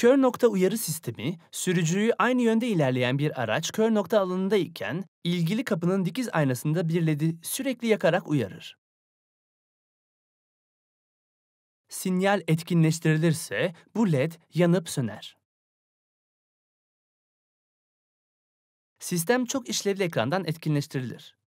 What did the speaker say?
Kör nokta uyarı sistemi, sürücüyü aynı yönde ilerleyen bir araç kör nokta alanında iken, ilgili kapının dikiz aynasında bir ledi sürekli yakarak uyarır. Sinyal etkinleştirilirse bu led yanıp söner. Sistem çok işlevli ekrandan etkinleştirilir.